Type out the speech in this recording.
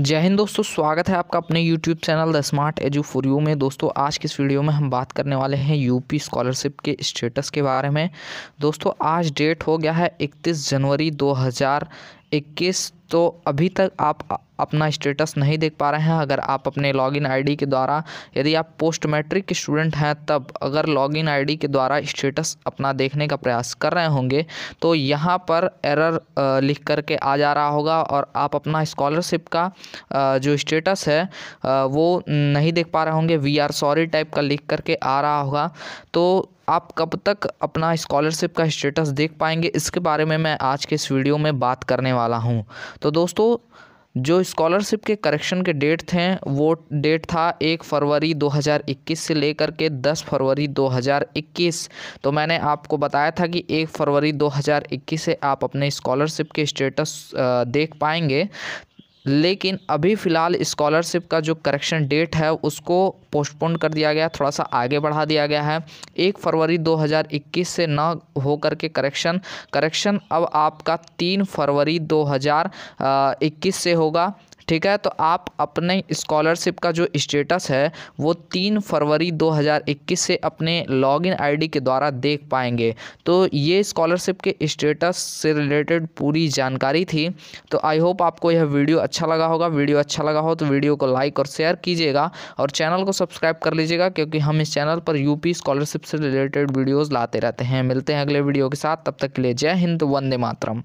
जय हिंद दोस्तों स्वागत है आपका अपने YouTube channel the smart edu for you में दोस्तों आज की इस वीडियो में हम बात करने वाले हैं यूपी स्कॉलरशिप के स्टेटस के बारे में दोस्तों आज डेट हो गया है 31 जनवरी इक्कीस तो अभी तक आप अपना स्टेटस नहीं देख पा रहे हैं अगर आप अपने लॉगिन आईडी के द्वारा यदि आप पोस्ट मैट्रिक के स्टूडेंट हैं तब अगर लॉगिन आईडी के द्वारा स्टेटस अपना देखने का प्रयास कर रहे होंगे तो यहाँ पर एरर लिख करके आ जा रहा होगा और आप अपना स्कॉलरशिप का जो स्टेटस है वो नहीं देख पा रहे होंगे वी आर सॉरी टाइप का लिख करके आ रहा होगा तो आप कब तक अपना स्कॉलरशिप का स्टेटस देख पाएंगे इसके बारे में मैं आज के इस वीडियो में बात करने वाला हूँ तो दोस्तों जो स्कॉलरशिप के करेक्शन के डेट थे वो डेट था एक फरवरी 2021 से लेकर के 10 फरवरी 2021 तो मैंने आपको बताया था कि एक फरवरी 2021 से आप अपने स्कॉलरशिप के स्टेटस देख पाएंगे लेकिन अभी फ़िलहाल स्कॉलरशिप का जो करेक्शन डेट है उसको पोस्टपोन कर दिया गया थोड़ा सा आगे बढ़ा दिया गया है एक फरवरी 2021 से न हो कर के करेक्शन करेक्शन अब आपका तीन फरवरी 2021 से होगा ठीक है तो आप अपने स्कॉलरशिप का जो स्टेटस है वो तीन फरवरी 2021 से अपने लॉगिन आईडी के द्वारा देख पाएंगे तो ये स्कॉलरशिप के स्टेटस से रिलेटेड पूरी जानकारी थी तो आई होप आपको यह वीडियो अच्छा लगा होगा वीडियो अच्छा लगा हो तो वीडियो को लाइक और शेयर कीजिएगा और चैनल को सब्सक्राइब कर लीजिएगा क्योंकि हम इस चैनल पर यूपी स्कॉलरशिप से रिलेटेड वीडियोज़ लाते रहते हैं मिलते हैं अगले वीडियो के साथ तब तक के लिए जय हिंद वंदे मातरम